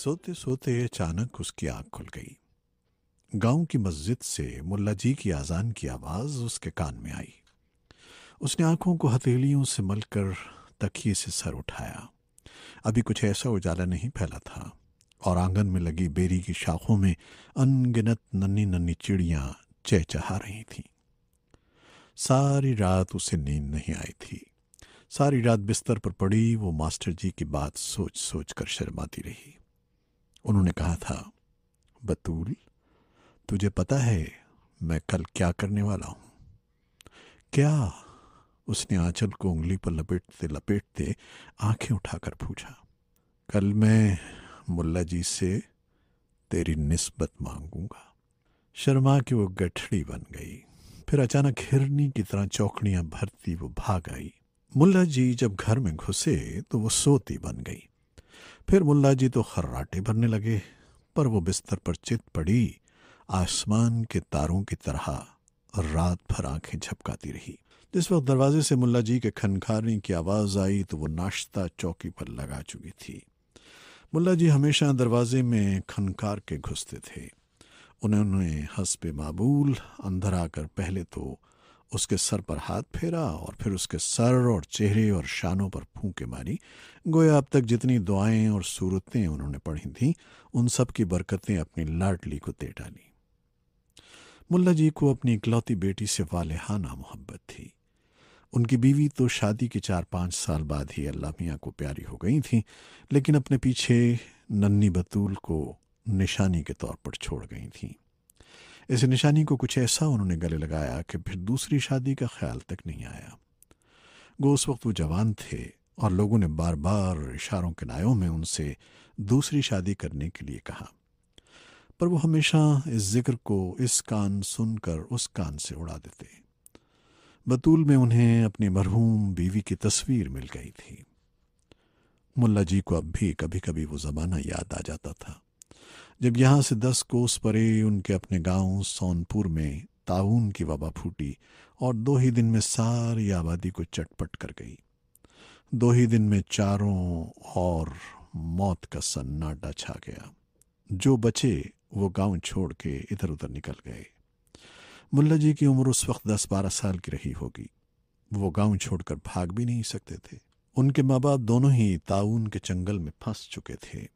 सोते सोते अचानक उसकी आंख खुल गई गांव की मस्जिद से मुल्ला जी की आज़ान की आवाज़ उसके कान में आई उसने आंखों को हथेलियों से मलकर तकिए से सर उठाया अभी कुछ ऐसा उजाला नहीं फैला था और आंगन में लगी बेरी की शाखों में अनगिनत नन्नी नन्नी चिड़ियां चहचहा रही थीं सारी रात उसे नींद नहीं आई थी सारी रात बिस्तर पर पड़ी वो मास्टर जी की बात सोच सोच कर शर्माती रही उन्होंने कहा था बतूल तुझे पता है मैं कल क्या करने वाला हूं क्या उसने आंचल को उंगली पर लपेटते लपेटते आंखें उठाकर पूछा कल मैं मुल्ला जी से तेरी निस्बत मांगूंगा शर्मा की वो गठड़ी बन गई फिर अचानक हिरनी की तरह चौकड़ियां भरती वो भाग आई मुल्ला जी जब घर में घुसे तो वो सोती बन गई फिर मुल्ला जी तो खर्राटे भरने लगे पर वो बिस्तर पर चित पड़ी आसमान के तारों की तरह रात भर आंखें झपकाती रही जिस वक्त दरवाजे से मुल्ला जी के खनखारने की आवाज़ आई तो वो नाश्ता चौकी पर लगा चुकी थी मुल्ला जी हमेशा दरवाजे में खनकार के घुसते थे उन्होंने हंस पे मामूल अंदर आकर पहले तो उसके सर पर हाथ फेरा और फिर उसके सर और चेहरे और शानों पर फूके मारी गोया अब तक जितनी दुआएं और सूरतें उन्होंने पढ़ी थीं उन सब की बरकतें अपनी लाडली को दे डाली मुल्ला जी को अपनी इकलौती बेटी से हाना मोहब्बत थी उनकी बीवी तो शादी के चार पांच साल बाद ही अल्लाह मियाँ को प्यारी हो गई थी लेकिन अपने पीछे नन्नी बतूल को निशानी के तौर पर छोड़ गई थीं इस निशानी को कुछ ऐसा उन्होंने गले लगाया कि फिर दूसरी शादी का ख्याल तक नहीं आया गो उस वक्त वो जवान थे और लोगों ने बार बार इशारों के नायों में उनसे दूसरी शादी करने के लिए कहा पर वो हमेशा इस जिक्र को इस कान सुनकर उस कान से उड़ा देते बतूल में उन्हें अपनी मरहूम बीवी की तस्वीर मिल गई थी मुल्ला जी को अब भी कभी कभी वो ज़माना याद आ जाता था जब यहां से दस कोस परे उनके अपने गांव सोनपुर में ताउन की वबा फूटी और दो ही दिन में सारी आबादी को चटपट कर गई दो ही दिन में चारों और मौत का सन्नाटा छा गया जो बचे वो गांव छोड़ के इधर उधर निकल गए मुल्ला जी की उम्र उस वक्त दस बारह साल की रही होगी वो गांव छोड़कर भाग भी नहीं सकते थे उनके माँ बाप दोनों ही ताउन के जंगल में फंस चुके थे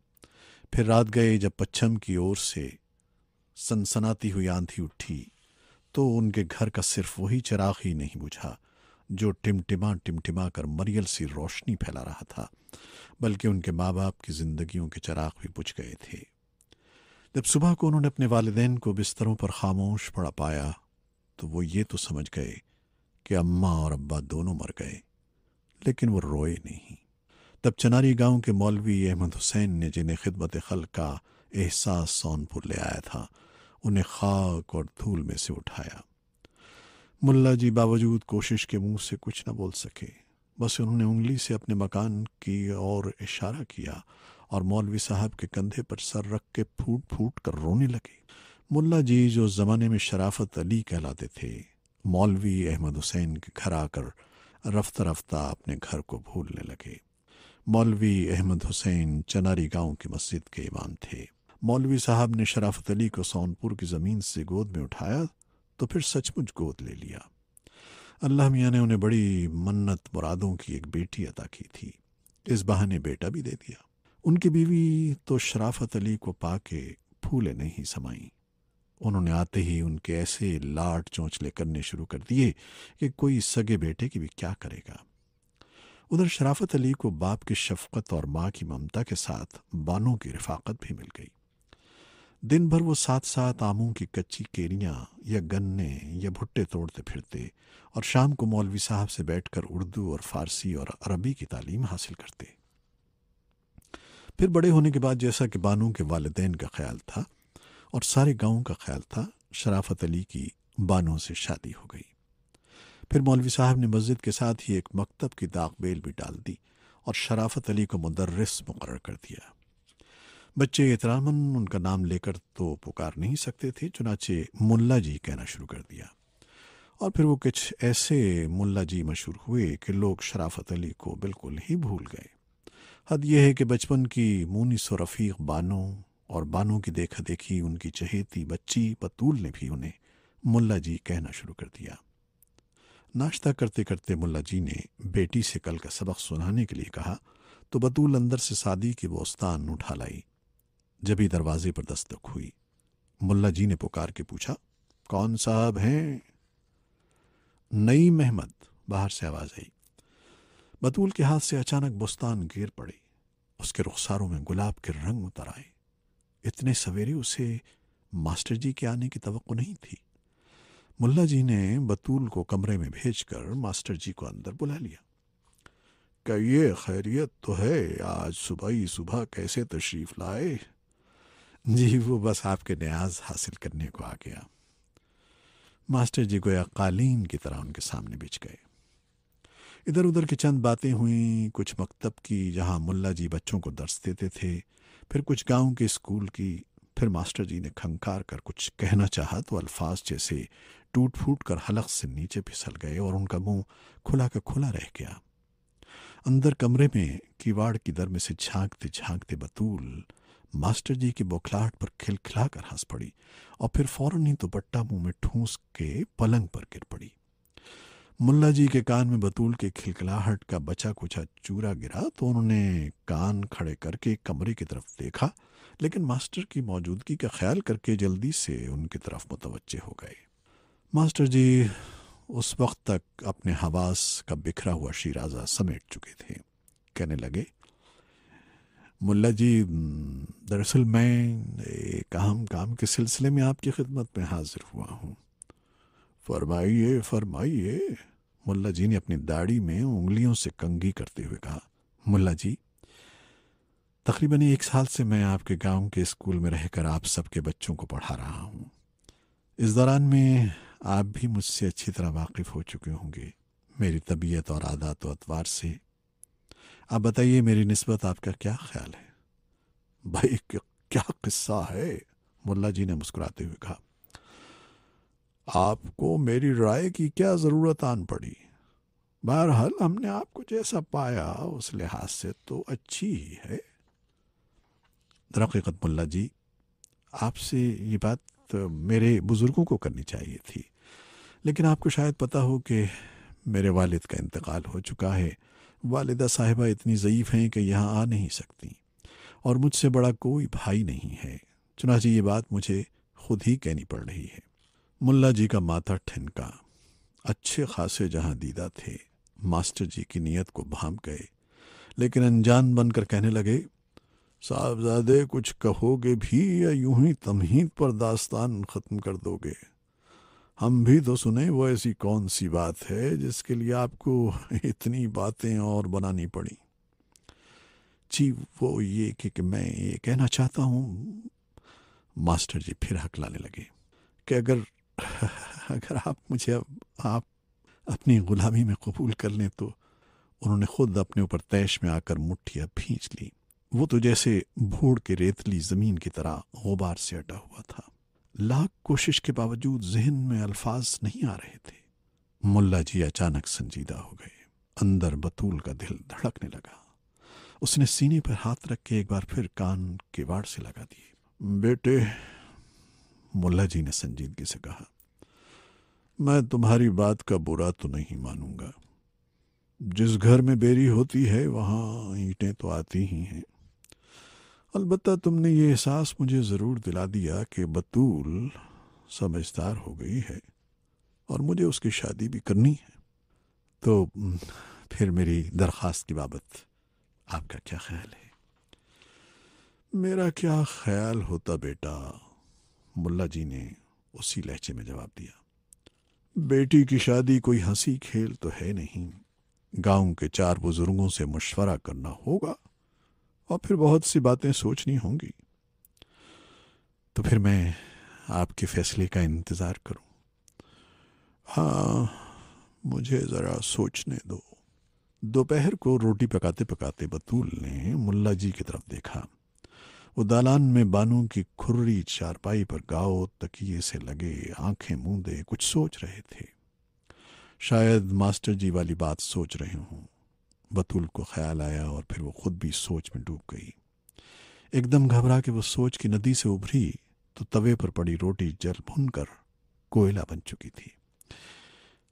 फिर रात गए जब पश्चिम की ओर से सनसनाती हुई आंधी उठी तो उनके घर का सिर्फ वही चिराग ही नहीं बुझा जो टिमटिमा टिमटिमा कर मरियल सी रोशनी फैला रहा था बल्कि उनके माँ बाप की जिंदगियों के चिराग भी बुझ गए थे जब सुबह को उन्होंने अपने वालदेन को बिस्तरों पर खामोश पड़ा पाया तो वो ये तो समझ गए कि अम्मा और अब्बा दोनों मर गए लेकिन वो रोए नहीं तब चनारी गांव के मौलवी अहमद हुसैन ने जिन्हें खिदमत खल का एहसास सोनपुर ले आया था उन्हें खाक और धूल में से उठाया मुल्ला जी बावजूद कोशिश के मुंह से कुछ न बोल सके बस उन्होंने उंगली से अपने मकान की ओर इशारा किया और मौलवी साहब के कंधे पर सर रख के फूट फूट कर रोने लगे मुल्ला जी जो जमाने में शराफत अली कहलाते थे मौलवी अहमद हुसैन के घर आकर रफ्ता रफ्ता अपने घर को भूलने लगे मौलवी अहमद हुसैन चनारी गांव की मस्जिद के इमाम थे मौलवी साहब ने शराफत अली को सोनपुर की ज़मीन से गोद में उठाया तो फिर सचमुच गोद ले लिया अल्लाह मियाँ ने उन्हें बड़ी मन्नत मुरादों की एक बेटी अदा की थी इस बहाने बेटा भी दे दिया उनकी बीवी तो शराफत अली को पाके फूले नहीं समाई उन्होंने आते ही उनके ऐसे लाट चौंचले करने शुरू कर दिए कि कोई सगे बेटे की भी क्या करेगा उधर शराफत अली को बाप की शफकत और माँ की ममता के साथ बानों की रफाकत भी मिल गई दिन भर वो साथ साथ आमों की कच्ची केरियाँ या गन्ने या भुट्टे तोड़ते फिरते और शाम को मौलवी साहब से बैठकर उर्दू और फारसी और अरबी की तालीम हासिल करते फिर बड़े होने के बाद जैसा कि बानों के वालदेन का ख्याल था और सारे गांव का ख्याल था शराफत अली की बानों से शादी हो गई फिर मौलवी साहब ने मस्जिद के साथ ही एक मकतब की बेल भी डाल दी और शराफत अली को मुदरस मुकर कर दिया बच्चे एतरामन उनका नाम लेकर तो पुकार नहीं सकते थे चुनाचे मुल्ला जी कहना शुरू कर दिया और फिर वो कुछ ऐसे मुल्ला जी मशहूर हुए कि लोग शराफत अली को बिल्कुल ही भूल गए हद यह है कि बचपन की मुनिस सो रफ़ीक बानो और बानो की देखा देखी उनकी चहेती बच्ची बतूल ने भी उन्हें मुल्ला जी कहना शुरू कर दिया नाश्ता करते करते मुल्ला जी ने बेटी से कल का सबक सुनाने के लिए कहा तो बतूल अंदर से सादी की बोस्तान उठा लाई जब ही दरवाजे पर दस्तक हुई मुल्ला जी ने पुकार के पूछा कौन साहब हैं नई मेहमद बाहर से आवाज आई बतूल के हाथ से अचानक बोस्तान गिर पड़ी उसके रुखसारों में गुलाब के रंग उतर आए इतने सवेरे उसे मास्टर जी के आने की तवक्को नहीं थी मुल्ला जी ने बतूल को कमरे में भेजकर मास्टर जी को अंदर बुला लिया कहिए खैरियत तो है आज सुबह ही सुबह कैसे तशरीफ लाए जी वो बस आपके न्याज हासिल करने को आ गया मास्टर जी गोया कालीन की तरह उनके सामने बिछ गए इधर उधर की चंद बातें हुई कुछ मकतब की जहाँ मुल्ला जी बच्चों को दर्श देते थे फिर कुछ गांव के स्कूल की फिर मास्टर जी ने खंकार कर कुछ कहना चाहा तो अल्फाज जैसे टूट फूट कर हलक से नीचे फिसल गए और उनका मुंह खुला का खुला रह गया अंदर कमरे में किवाड़ की दर में से झांकते झांकते बतूल मास्टर जी की बौखलाहट पर खिलखिला कर हंस पड़ी और फिर फौरन ही दुपट्टा मुंह में ठूंस के पलंग पर गिर पड़ी मुल्ला जी के कान में बतूल के खिलखिलाहट का बचा कुचा चूरा गिरा तो उन्होंने कान खड़े करके कमरे की तरफ देखा लेकिन मास्टर की मौजूदगी का ख्याल करके जल्दी से उनकी तरफ मुतवजह हो गए मास्टर जी उस वक्त तक अपने हवास का बिखरा हुआ शिराजा समेट चुके थे कहने लगे मुल्ला जी दरअसल मैं एक अहम काम के सिलसिले में आपकी खिदमत में हाजिर हुआ हूँ फरमाइए फरमाइए मुल्ला जी ने अपनी दाढ़ी में उंगलियों से कंगी करते हुए कहा मुल्ला जी तकरीबन एक साल से मैं आपके गांव के स्कूल में रहकर आप सबके बच्चों को पढ़ा रहा हूँ इस दौरान में आप भी मुझसे अच्छी तरह वाकिफ़ हो चुके होंगे मेरी तबीयत और आदत व अतवार से आप बताइए मेरी नस्बत आपका क्या ख्याल है भाई क्या किस्सा है मुल्ला जी ने मुस्कुराते हुए कहा आपको मेरी राय की क्या ज़रूरत आन पड़ी बहरहाल हमने आपको जैसा पाया उस लिहाज से तो अच्छी ही है दरक़त मुला जी आपसे ये बात तो मेरे बुज़ुर्गों को करनी चाहिए थी लेकिन आपको शायद पता हो कि मेरे वालिद का इंतकाल हो चुका है वालदा साहिबा इतनी ज़यीफ़ हैं कि यहाँ आ नहीं सकती और मुझसे बड़ा कोई भाई नहीं है चुनाचे ये बात मुझे खुद ही कहनी पड़ रही है मुल्ला जी का माथा ठिनका अच्छे खासे जहाँ दीदा थे मास्टर जी की नीयत को भाम गए लेकिन अनजान बनकर कहने लगे साहबजादे कुछ कहोगे भी या यूं ही तमहीद पर दास्तान ख़त्म कर दोगे हम भी तो सुने वो ऐसी कौन सी बात है जिसके लिए आपको इतनी बातें और बनानी पड़ी जी वो ये कि, मैं ये कहना चाहता हूँ मास्टर जी फिर हक लाने लगे कि अगर अगर आप मुझे अब आप अपनी गुलामी में कबूल कर लें तो उन्होंने खुद अपने ऊपर तैश में आकर मुठ्ठियाँ भींच ली वो तो जैसे भूड़ के रेतली जमीन की तरह गुबार से अटा हुआ था लाख कोशिश के बावजूद जहन में अल्फाज नहीं आ रहे थे मुल्ला जी अचानक संजीदा हो गए अंदर बतूल का दिल धड़कने लगा उसने सीने पर हाथ रख के एक बार फिर कान के वाड़ से लगा दिए बेटे मुल्ला जी ने संजीदगी से कहा मैं तुम्हारी बात का बुरा तो नहीं मानूंगा जिस घर में बेरी होती है वहां ईंटें तो आती ही हैं अलबत् तुमने ये एहसास मुझे ज़रूर दिला दिया कि बतूल समझदार हो गई है और मुझे उसकी शादी भी करनी है तो फिर मेरी दरख्वास्त की बाबत आपका क्या ख्याल है मेरा क्या ख्याल होता बेटा मुल्ला जी ने उसी लहजे में जवाब दिया बेटी की शादी कोई हंसी खेल तो है नहीं गांव के चार बुजुर्गों से मशवरा करना होगा और फिर बहुत सी बातें सोचनी होंगी तो फिर मैं आपके फैसले का इंतज़ार करूं। हाँ मुझे ज़रा सोचने दो दोपहर को रोटी पकाते पकाते बतूल ने मुल्ला जी की तरफ देखा वो दालान में बानू की खुर्री चारपाई पर गाओ तकिए से लगे आंखें मूंदे कुछ सोच रहे थे शायद मास्टर जी वाली बात सोच रहे हूं बतूल को ख्याल आया और फिर वो खुद भी सोच में डूब गई एकदम घबरा के वो सोच की नदी से उभरी तो तवे पर पड़ी रोटी जल भुन कोयला बन चुकी थी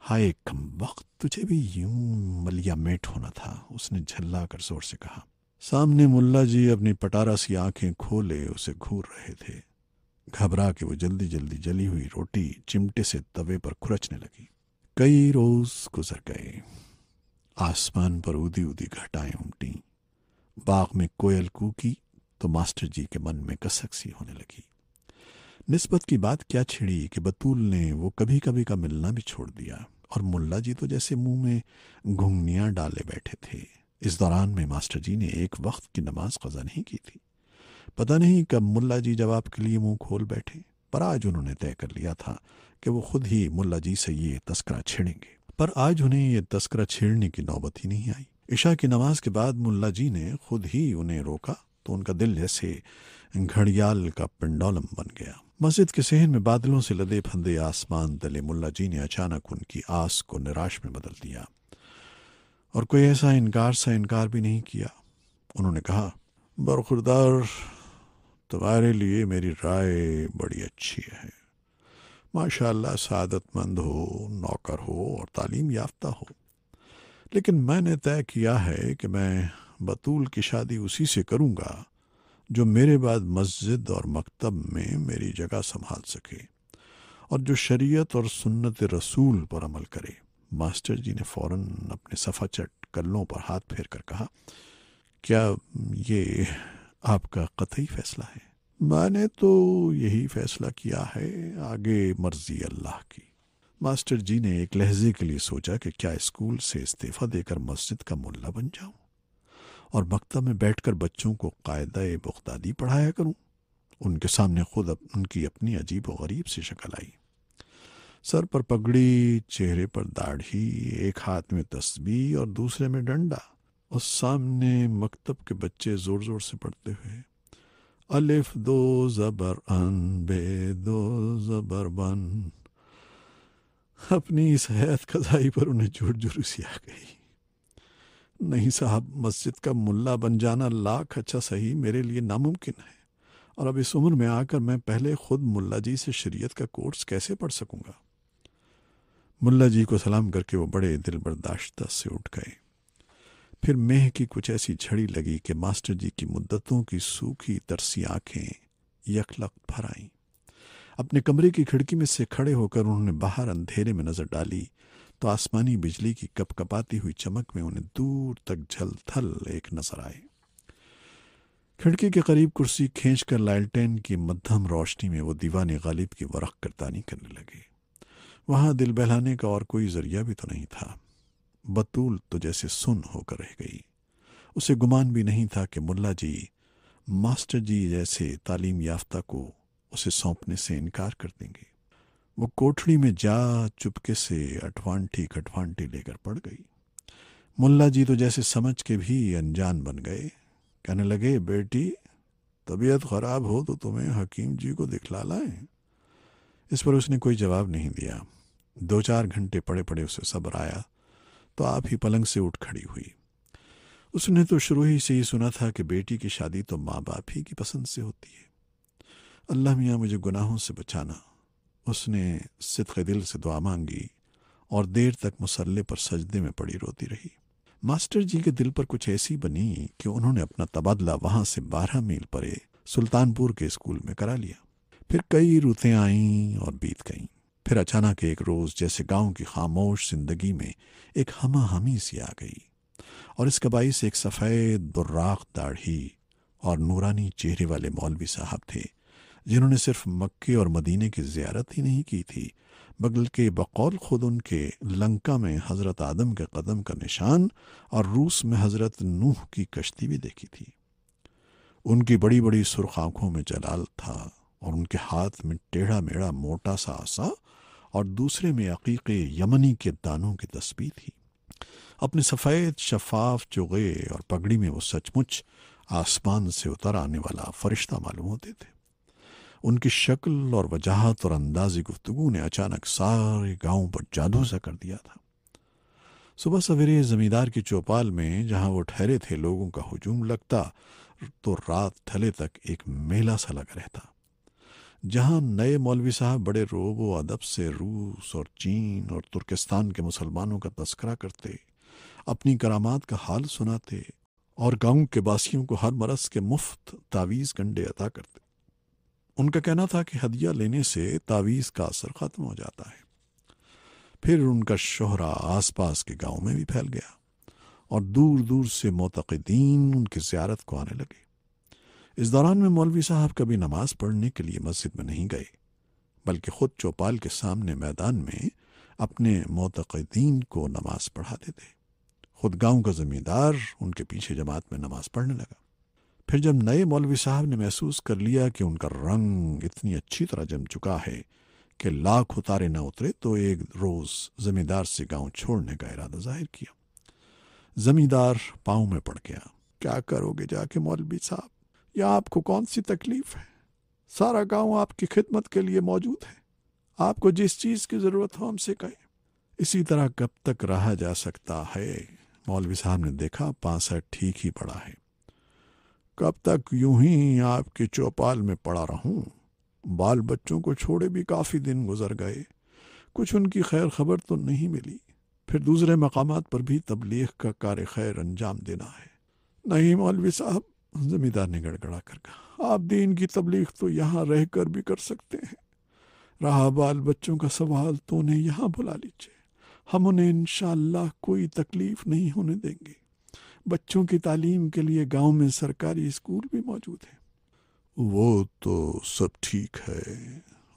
हाय कम वक्त तुझे भी यूं मलिया मेट होना था उसने झल्ला कर जोर से कहा सामने मुल्ला जी अपनी पटारा सी आंखें खोले उसे घूर रहे थे घबरा के वो जल्दी जल्दी जली हुई रोटी चिमटे से तवे पर खुरचने लगी कई रोज गुजर गए आसमान पर उदी उदी घटाएं उमटी बाग में कोयल कूकी तो मास्टर जी के मन में कसक सी होने लगी निस्बत की बात क्या छिड़ी कि बतूल ने वो कभी कभी का मिलना भी छोड़ दिया और मुल्ला जी तो जैसे मुंह में घुंगनियां डाले बैठे थे इस दौरान में मास्टर जी ने एक वक्त की नमाज कज़ा नहीं की थी पता नहीं कब मुल्ला जी जवाब के लिए मुंह खोल बैठे पर आज उन्होंने तय कर लिया था कि वो खुद ही मुल्ला जी से ये तस्करा छेड़ेंगे पर आज उन्हें ये तस्करा छेड़ने की नौबत ही नहीं आई ईशा की नमाज के बाद मुल्ला जी ने खुद ही उन्हें रोका तो उनका दिल जैसे घड़ियाल का पिंडोलम बन गया मस्जिद के सहन में बादलों से लदे फंदे आसमान तले मुल्ला जी ने अचानक उनकी आस को निराश में बदल दिया और कोई ऐसा इनकार सा इनकार भी नहीं किया उन्होंने कहा बरखुरदार तुम्हारे लिए मेरी राय बड़ी अच्छी है माशाल्लाह शादतमंद हो नौकर हो और तालीम याफ्ता हो लेकिन मैंने तय किया है कि मैं बतूल की शादी उसी से करूँगा जो मेरे बाद मस्जिद और मकतब में मेरी जगह संभाल सके और जो शरीयत और सुन्नत रसूल पर अमल करे मास्टर जी ने फौरन अपने सफ़ा चट कल्लों पर हाथ फेर कर कहा क्या ये आपका कतई फैसला है मैंने तो यही फैसला किया है आगे मर्जी अल्लाह की मास्टर जी ने एक लहजे के लिए सोचा कि क्या स्कूल से इस्तीफा देकर मस्जिद का मुल्ला बन जाऊं और मकतब में बैठकर बच्चों को कायदा बुखदादी पढ़ाया करूं उनके सामने खुद अप, उनकी अपनी अजीब व गरीब सी शक्ल आई सर पर पगड़ी चेहरे पर दाढ़ी एक हाथ में तस्बी और दूसरे में डंडा और सामने मकतब के बच्चे जोर जोर से पढ़ते हुए अलिफ दो ज़बर अन बे दो ज़बर बन अपनी इस हैत कज़ाई पर उन्हें झूठ झुरूसी आ गई नहीं साहब मस्जिद का मुल्ला बन जाना लाख अच्छा सही मेरे लिए नामुमकिन है और अब इस उम्र में आकर मैं पहले खुद मुल्ला जी से शरीयत का कोर्स कैसे पढ़ सकूंगा मुल्ला जी को सलाम करके वो बड़े दिल बर्दाश्त से उठ गए फिर मेह की कुछ ऐसी झड़ी लगी कि मास्टर जी की मुद्दतों की सूखी तरसी आंखें यकलक भर आईं अपने कमरे की खिड़की में से खड़े होकर उन्होंने बाहर अंधेरे में नजर डाली तो आसमानी बिजली की कपकपाती हुई चमक में उन्हें दूर तक झलथल एक नजर आए खिड़की के करीब कुर्सी खींच कर लालटेन की मध्यम रोशनी में वो दीवाने गालिब की वरख करतानी करने लगे वहां दिल बहलाने का और कोई जरिया भी तो नहीं था बतूल तो जैसे सुन होकर रह गई उसे गुमान भी नहीं था कि मुल्ला जी मास्टर जी जैसे तालीम याफ्ता को उसे सौंपने से इनकार कर देंगे वो कोठड़ी में जा चुपके से अटवांटी खटवांटी लेकर पड़ गई मुल्ला जी तो जैसे समझ के भी अनजान बन गए कहने लगे बेटी तबीयत खराब हो तो तुम्हें हकीम जी को दिखला लाए इस पर उसने कोई जवाब नहीं दिया दो चार घंटे पड़े पड़े उसे सब्र आया तो आप ही पलंग से उठ खड़ी हुई उसने तो शुरू ही से ही सुना था कि बेटी की शादी तो माँ बाप ही की पसंद से होती है अल्लाह मियाँ मुझे गुनाहों से बचाना उसने सिद्क दिल से दुआ मांगी और देर तक मुसल्ले पर सजदे में पड़ी रोती रही मास्टर जी के दिल पर कुछ ऐसी बनी कि उन्होंने अपना तबादला वहां से बारह मील परे सुल्तानपुर के स्कूल में करा लिया फिर कई रुतें आईं और बीत गईं फिर अचानक एक रोज जैसे गांव की खामोश जिंदगी में एक हमा हमी सी आ गई और इसका से एक सफ़ेद दुर्राख दाढ़ी और नूरानी चेहरे वाले मौलवी साहब थे जिन्होंने सिर्फ मक्के और मदीने की जियारत ही नहीं की थी बल्कि बकौल खुद उनके लंका में हज़रत आदम के कदम का निशान और रूस में हज़रत नूह की कश्ती भी देखी थी उनकी बड़ी बड़ी सुर्ख आंखों में जलाल था और उनके हाथ में टेढ़ा मेढ़ा मोटा सा आसा और दूसरे में अकीक़े यमनी के दानों की तस्बी थी अपने सफ़ेद शफाफ चुगे और पगड़ी में वो सचमुच आसमान से उतर आने वाला फरिश्ता मालूम होते थे उनकी शक्ल और वजाहत और अंदाजी गुफ्तगु ने अचानक सारे गांव पर जादू सा कर दिया था सुबह सवेरे जमींदार की चौपाल में जहां वो ठहरे थे लोगों का हजूम लगता तो रात ठले तक एक मेला सा लगा रहता जहां नए मौलवी साहब बड़े रोब व अदब से रूस और चीन और तुर्किस्तान के मुसलमानों का तस्करा करते अपनी करामात का हाल सुनाते और गांव के बासियों को हर मरस के मुफ्त तावीज़ गंडे अदा करते उनका कहना था कि हदिया लेने से तावीज़ का असर ख़त्म हो जाता है फिर उनका शोहरा पास के गाँव में भी फैल गया और दूर दूर से मोतदीन उनकी ज्यारत को आने लगे इस दौरान में मौलवी साहब कभी नमाज पढ़ने के लिए मस्जिद में नहीं गए बल्कि खुद चौपाल के सामने मैदान में अपने मोतकदीन को नमाज पढ़ा देते खुद गांव का जमींदार उनके पीछे जमात में नमाज पढ़ने लगा फिर जब नए मौलवी साहब ने महसूस कर लिया कि उनका रंग इतनी अच्छी तरह जम चुका है कि लाख उतारे न उतरे तो एक रोज़ जमींदार से गांव छोड़ने का इरादा जाहिर किया जमींदार पाँव में पड़ गया क्या करोगे जाके मौलवी साहब या आपको कौन सी तकलीफ है सारा गांव आपकी खिदमत के लिए मौजूद है आपको जिस चीज़ की ज़रूरत हो हमसे कहें इसी तरह कब तक रहा जा सकता है मौलवी साहब ने देखा पांसा ठीक ही पड़ा है कब तक यूं ही आपके चौपाल में पड़ा रहूं बाल बच्चों को छोड़े भी काफ़ी दिन गुजर गए कुछ उनकी खैर खबर तो नहीं मिली फिर दूसरे मकाम पर भी तबलीग का कार्य खैर अंजाम देना है नहीं मौलवी साहब जमींदार ने गड़गड़ा कर कहा आप दीन की तबलीग तो यहाँ रह कर भी कर सकते हैं रहा बाल बच्चों का सवाल तो उन्हें यहाँ बुला लीजिए हम उन्हें इन कोई तकलीफ़ नहीं होने देंगे बच्चों की तालीम के लिए गांव में सरकारी स्कूल भी मौजूद है वो तो सब ठीक है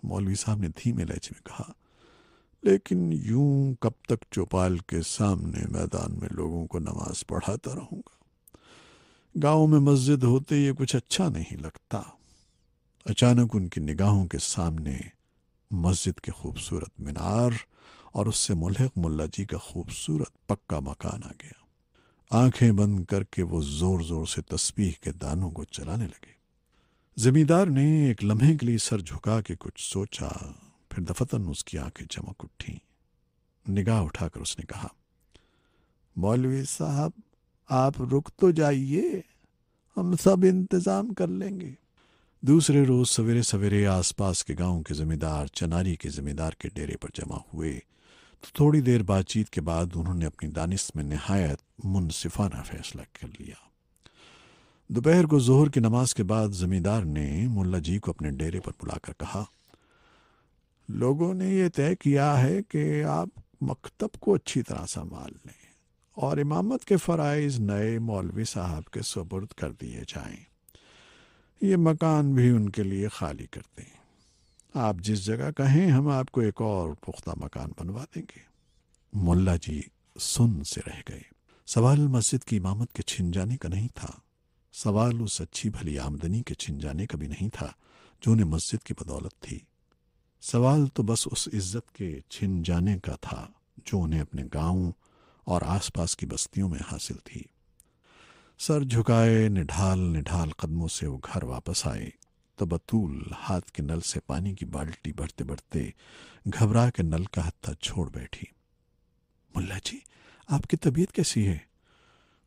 मौलवी साहब ने धीमे लहजे में कहा लेकिन यूं कब तक चौपाल के सामने मैदान में लोगों को नमाज पढ़ाता रहूंगा गांव में मस्जिद होते ये कुछ अच्छा नहीं लगता अचानक उनकी निगाहों के सामने मस्जिद के खूबसूरत मीनार और उससे मुलहक मुल्ला जी का खूबसूरत पक्का मकान आ गया आंखें बंद करके वो जोर जोर से तस्बीह के दानों को चलाने लगे जमींदार ने एक लम्हे के लिए सर झुका के कुछ सोचा फिर दफतन उसकी आंखें चमक उठी निगाह उठाकर उसने कहा मौलवी साहब आप रुक तो जाइए हम सब इंतज़ाम कर लेंगे दूसरे रोज़ सवेरे सवेरे आसपास के गांव के जमींदार चनारी के जमींदार के डेरे पर जमा हुए तो थोड़ी देर बातचीत के बाद उन्होंने अपनी दानिश में नहायत मुनसिफाना फैसला कर लिया दोपहर को जोहर की नमाज के बाद ज़मींदार ने मुल्ला जी को अपने डेरे पर बुलाकर कहा लोगों ने यह तय किया है कि आप मकतब को अच्छी तरह संभाल लें और इमामत के फ़रज़ नए मौलवी साहब के सपुर्द कर दिए जाएं। ये मकान भी उनके लिए खाली कर दें आप जिस जगह कहें हम आपको एक और पुख्ता मकान बनवा देंगे मुल्ला जी सुन से रह गए सवाल मस्जिद की इमामत के छिन जाने का नहीं था सवाल उस अच्छी भली आमदनी के छिन जाने का भी नहीं था जो उन्हें मस्जिद की बदौलत थी सवाल तो बस उस इज्जत के छिन जाने का था जो उन्हें अपने गाँव और आसपास की बस्तियों में हासिल थी सर झुकाए निढाल निढाल कदमों से वो घर वापस आए तो बतूल हाथ के नल से पानी की बाल्टी भरते भरते घबरा के नल का हत्था छोड़ बैठी मुल्ला जी आपकी तबीयत कैसी है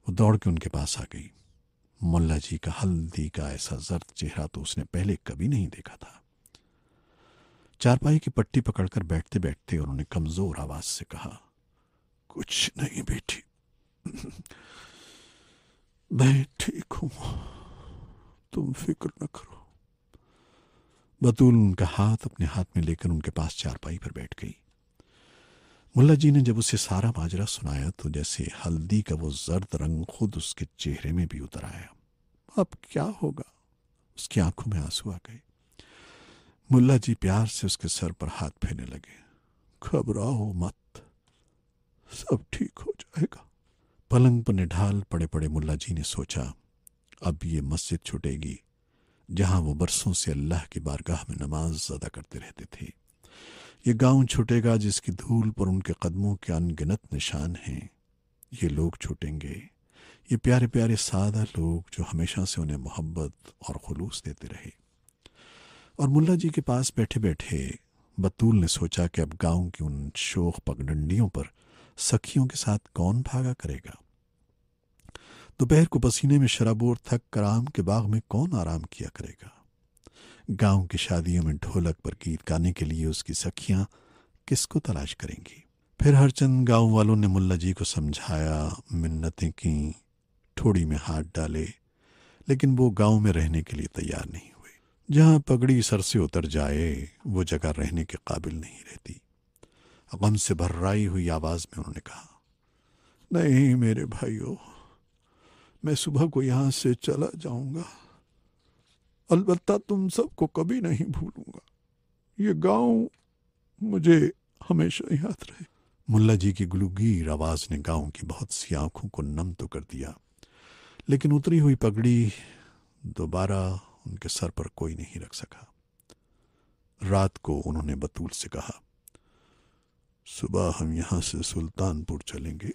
वो दौड़ के उनके पास आ गई मुल्ला जी का हल्दी का ऐसा जर्द चेहरा तो उसने पहले कभी नहीं देखा था चारपाई की पट्टी पकड़कर बैठते बैठते उन्होंने कमजोर आवाज से कहा कुछ नहीं बेटी मैं ठीक हूं तुम फिक्र न करो बतूल उनका हाथ अपने हाथ में लेकर उनके पास चारपाई पर बैठ गई मुल्ला जी ने जब उसे सारा माजरा सुनाया तो जैसे हल्दी का वो जर्द रंग खुद उसके चेहरे में भी उतर आया अब क्या होगा उसकी आंखों में आंसू आ गए मुल्ला जी प्यार से उसके सर पर हाथ फेरने लगे घबराओ मत सब ठीक हो जाएगा पलंग पर निढाल पड़े पड़े मुल्ला जी ने सोचा अब ये मस्जिद छुटेगी जहां वो बरसों से अल्लाह की बारगाह में नमाज अदा करते रहते थे ये गांव छुटेगा जिसकी धूल पर उनके कदमों के अनगिनत निशान हैं ये लोग छुटेंगे ये प्यारे प्यारे सादा लोग जो हमेशा से उन्हें मोहब्बत और खलूस देते रहे और मुल्ला जी के पास बैठे बैठे बतूल ने सोचा कि अब गांव की उन शोख पगडंडियों पर सखियों के साथ कौन भागा करेगा दोपहर को पसीने में शराबोर थक कर आम के बाग में कौन आराम किया करेगा गांव की शादियों में ढोलक पर गीत गाने के लिए उसकी सखियां किसको तलाश करेंगी फिर हरचंद गांव वालों ने मुल्ला जी को समझाया मिन्नतें की ठोड़ी में हाथ डाले लेकिन वो गांव में रहने के लिए तैयार नहीं हुए जहां पगड़ी सर से उतर जाए वो जगह रहने के काबिल नहीं रहती गम से भर्राई हुई आवाज में उन्होंने कहा नहीं मेरे भाइयों मैं सुबह को यहां से चला जाऊंगा अलबत्ता तुम सबको कभी नहीं भूलूंगा ये गांव मुझे हमेशा याद रहे मुल्ला जी की गुलगीर आवाज ने गांव की बहुत सी आंखों को नम तो कर दिया लेकिन उतरी हुई पगड़ी दोबारा उनके सर पर कोई नहीं रख सका रात को उन्होंने बतूल से कहा सुबह हम यहाँ से सुल्तानपुर चलेंगे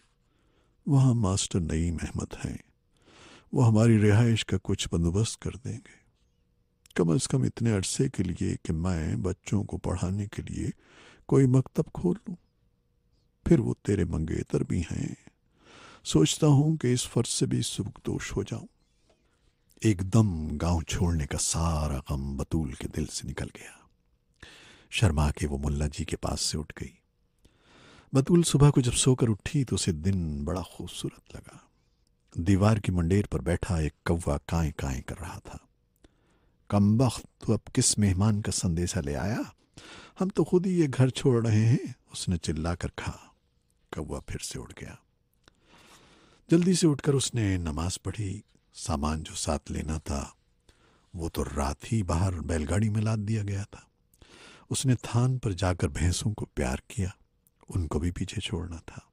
वहाँ मास्टर नईम अहमद हैं वो हमारी रिहाइश का कुछ बंदोबस्त कर देंगे कम अज़ कम इतने अरसे के लिए कि मैं बच्चों को पढ़ाने के लिए कोई मकतब खोल लूँ फिर वो तेरे मंगेतर भी हैं सोचता हूँ कि इस फर्ज से भी सुखदोष हो जाऊँ एकदम गांव छोड़ने का सारा गम बतूल के दिल से निकल गया शर्मा के वो मुल्ला जी के पास से उठ गई बतूल सुबह को जब सोकर उठी तो उसे दिन बड़ा खूबसूरत लगा दीवार की मंडेर पर बैठा एक कौवा काय काए कर रहा था कम वक्त तो अब किस मेहमान का संदेशा ले आया हम तो खुद ही ये घर छोड़ रहे हैं उसने चिल्ला कर कहा कौवा फिर से उठ गया जल्दी से उठकर उसने नमाज पढ़ी सामान जो साथ लेना था वो तो रात ही बाहर बैलगाड़ी में लाद दिया गया था उसने थान पर जाकर भैंसों को प्यार किया उनको भी पीछे छोड़ना था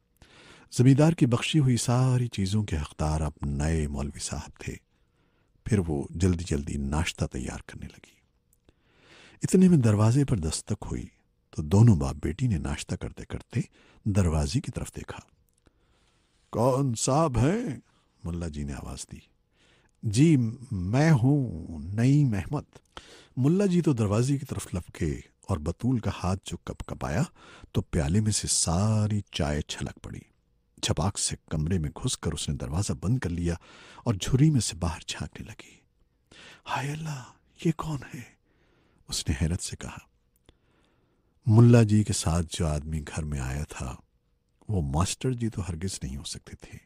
जमींदार की बख्शी हुई सारी चीज़ों के हकदार अब नए मौलवी साहब थे फिर वो जल्दी जल्दी नाश्ता तैयार करने लगी इतने में दरवाजे पर दस्तक हुई तो दोनों बाप बेटी ने नाश्ता करते करते दरवाजे की तरफ देखा कौन साहब हैं मुल्ला जी ने आवाज़ दी जी मैं हूं नई मेहमत मुल्ला जी तो दरवाजे की तरफ लपके और बतूल का हाथ जो कप कपाया तो प्याले में से सारी चाय छलक पड़ी झपाक से कमरे में घुसकर उसने दरवाजा बंद कर लिया और झुरी में से बाहर झांकने लगी हाय अल्लाह ये कौन है उसने हैरत से कहा मुल्ला जी के साथ जो आदमी घर में आया था वो मास्टर जी तो हरगिज नहीं हो सकते थे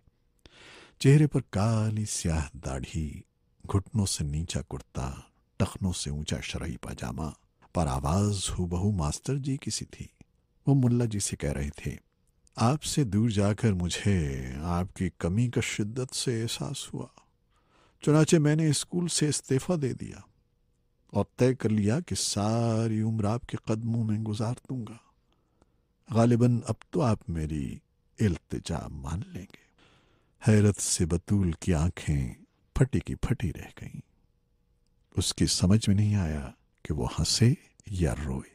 चेहरे पर काली स्याह दाढ़ी घुटनों से नीचा कुर्ता टखनों से ऊंचा शराही पाजामा पर आवाज़ हूबहू मास्टर जी की सी थी वो मुल्ला जी से कह रहे थे आपसे दूर जाकर मुझे आपकी कमी का शिद्दत से एहसास हुआ चुनाचे मैंने स्कूल से इस्तीफ़ा दे दिया और तय कर लिया कि सारी उम्र आपके कदमों में गुजार दूंगा गालिबन अब तो आप मेरी इल्तजा मान लेंगे हैरत से बतूल की आंखें फटी की फटी रह गईं उसकी समझ में नहीं आया que Bojasé y Arrue.